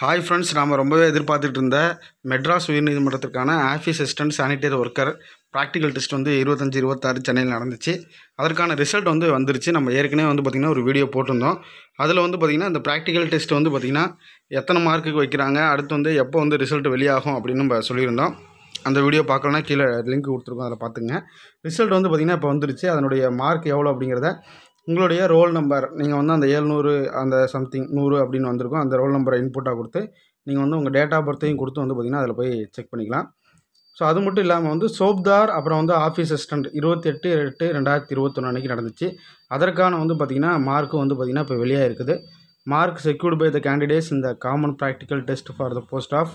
hi friends நாம் ரொம்பவே எதிர்பார்த்துட்டு இருந்த மெட்ராஸ் உயர்நீதிமன்றத்திற்கான office assistant sanitary worker practical test வந்து இருபத்தஞ்சி இருபத்தாறு சென்னையில் நடந்துச்சு அதற்கான ரிசல்ட் வந்து வந்துருச்சு நம்ம ஏற்கனவே வந்து பார்த்திங்கன்னா ஒரு வீடியோ போட்டிருந்தோம் அதில் வந்து பார்த்திங்கன்னா இந்த ப்ராக்டிக்கல் டெஸ்ட் வந்து பார்த்திங்கன்னா எத்தனை மார்க்குக்கு வைக்கிறாங்க அடுத்து வந்து எப்போ வந்து ரிசல்ட் வெளியாகும் அப்படின்னு நம்ம சொல்லியிருந்தோம் அந்த வீடியோ பார்க்கலன்னா கீழே லிங்க் கொடுத்துருக்கோம் அதில் பார்த்துங்க ரிசல்ட் வந்து பார்த்திங்கன்னா இப்போ வந்துருச்சு அதனுடைய மார்க் எவ்வளோ அப்படிங்கிறத உங்களுடைய ரோல் நம்பர் நீங்கள் வந்து அந்த ஏழ்நூறு அந்த சம்திங் நூறு அப்படின்னு வந்திருக்கும் அந்த ரோல் நம்பரை இன்புட்டாக கொடுத்து நீங்கள் வந்து உங்கள் டேட் ஆஃப் பர்த்தையும் கொடுத்து வந்து பார்த்திங்கன்னா அதில் போய் செக் பண்ணிக்கலாம் ஸோ அது மட்டும் இல்லாமல் வந்து சோப்தார் அப்புறம் வந்து ஆஃபீஸ் அசிஸ்டண்ட் இருபத்தெட்டு எட்டு ரெண்டாயிரத்தி இருபத்தொன்று அன்றைக்கி நடந்துச்சு அதற்கான வந்து பார்த்திங்கன்னா மார்க்கு வந்து பார்த்திங்கன்னா இப்போ வெளியாக இருக்குது mark secured by the candidates இந்த common practical test for the post of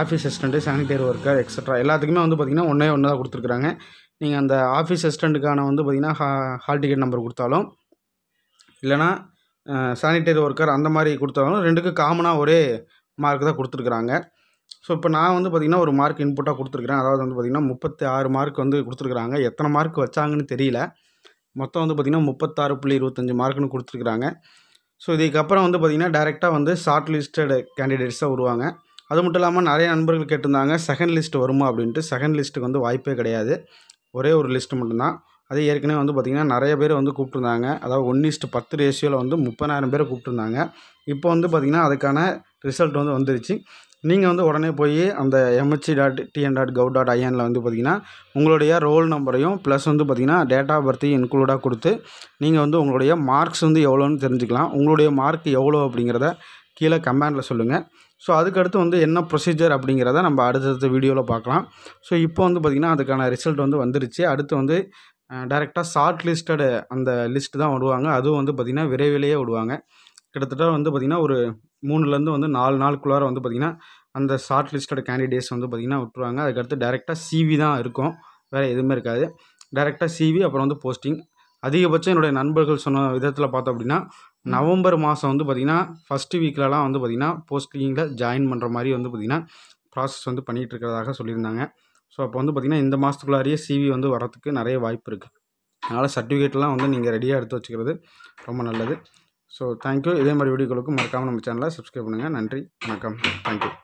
office assistant sanitary worker extra எல்லாத்துக்குமே வந்து பார்த்திங்கன்னா ஒன்றே ஒன்று தான் கொடுத்துருக்குறாங்க நீங்கள் அந்த ஆஃபீஸ் அசிஸ்டண்ட்டுக்கான வந்து பார்த்திங்கன்னா ஹா ஹால் டிக்கெட் நம்பர் கொடுத்தாலும் இல்லைனா சானிடரி ஒர்க்கர் அந்த மாதிரி கொடுத்தாலும் ரெண்டுக்கும் காமனாக ஒரே மார்க் தான் கொடுத்துருக்குறாங்க ஸோ இப்போ நான் வந்து பார்த்திங்கன்னா ஒரு மார்க் இன்புட்டாக கொடுத்துருக்குறேன் அதாவது வந்து பார்த்திங்கன்னா முப்பத்தி ஆறு மார்க் வந்து கொடுத்துருக்குறாங்க எத்தனை மார்க் வச்சாங்கன்னு தெரியல மொத்தம் வந்து பார்த்திங்கன்னா முப்பத்தாறு புள்ளி இருபத்தஞ்சி மார்க்குன்னு கொடுத்துருக்குறாங்க ஸோ இதுக்கப்புறம் வந்து பார்த்திங்கன்னா டேரெக்டாக வந்து ஷார்ட் லிஸ்டட் கேண்டிடேட்ஸாக வருவாங்க அது மட்டும் இல்லாமல் நிறைய நண்பர்கள் கேட்டிருந்தாங்க செகண்ட் லிஸ்ட் வருமா அப்படின்ட்டு செகண்ட் லிஸ்ட்டுக்கு வந்து வாய்ப்பே கிடையாது ஒரே ஒரு லிஸ்ட் மட்டும்தான் அது ஏற்கனவே வந்து பார்த்திங்கன்னா நிறைய பேர் வந்து கூப்பிட்ருந்தாங்க அதாவது ஒன்னிஸ்ட் பத்து ரேஷியோவில் வந்து முப்பதாயிரம் பேர் கூப்பிட்ருந்தாங்க இப்போ வந்து பார்த்திங்கன்னா அதுக்கான ரிசல்ட் வந்து வந்துருச்சு நீங்கள் வந்து உடனே போய் அந்த MHC dot TN dot gov dot ஐஎனில் வந்து பார்த்திங்கன்னா உங்களுடைய ரோல் நம்பரையும் ப்ளஸ் வந்து பார்த்திங்கன்னா டேட் ஆஃப் பர்த்தையும் இன்க்ளூடாக கொடுத்து நீங்கள் வந்து உங்களுடைய மார்க்ஸ் வந்து எவ்வளோன்னு தெரிஞ்சுக்கலாம் உங்களுடைய மார்க் எவ்வளோ அப்படிங்கிறத கீழே கமெண்டில் சொல்லுங்கள் ஸோ அதுக்கடுத்து வந்து என்ன ப்ரொசீஜர் அப்படிங்கிறத நம்ம அடுத்தடுத்த வீடியோவில் பார்க்கலாம் ஸோ இப்போ வந்து பார்த்திங்கன்னா அதுக்கான ரிசல்ட் வந்து வந்துருச்சு அடுத்து வந்து டேரெக்டாக ஷார்ட் லிஸ்டடு அந்த லிஸ்ட்டு தான் விடுவாங்க அதுவும் வந்து பார்த்திங்கன்னா விரைவிலேயே விடுவாங்க கிட்டத்தட்ட வந்து பார்த்திங்கன்னா ஒரு மூணுலேருந்து வந்து நாலு நாளுக்குள்ளார வந்து பார்த்திங்கன்னா அந்த ஷார்ட் லிஸ்டட் கேண்டிடேட்ஸ் வந்து பார்த்திங்கன்னா விட்டுருவாங்க அதுக்கடுத்து டேரெக்டாக சிவி தான் இருக்கும் வேறு எதுவுமே இருக்காது டேரெக்டாக சிவி அப்புறம் வந்து போஸ்டிங் அதிகபட்சம் என்னுடைய நண்பர்கள் சொன்ன விதத்தில் பார்த்தோம் அப்படின்னா நவம்பர் மாதம் வந்து பார்த்திங்கன்னா ஃபஸ்ட்டு வீக்லலாம் வந்து பார்த்திங்கன்னா போஸ்டிங்கில் ஜாயின் பண்ணுற மாதிரி வந்து பார்த்திங்கன்னா ப்ராசஸ் வந்து பண்ணிகிட்டு இருக்கிறதாக சொல்லியிருந்தாங்க ஸோ அப்போ வந்து பார்த்திங்கன்னா இந்த மாதத்துக்குள்ளாரியே சிவி வந்து வரத்துக்கு நிறைய வாய்ப்பு இருக்குது அதனால் சர்டிஃபிகேட்லாம் வந்து நீங்கள் ரெடியாக எடுத்து வச்சுக்கிறது ரொம்ப நல்லது ஸோ தேங்க்யூ இதே மாதிரி வீடியோக்களுக்கும் மறக்காமல் நம்ம சேனலை சப்ஸ்கிரைப் பண்ணுங்கள் நன்றி வணக்கம் தேங்க்யூ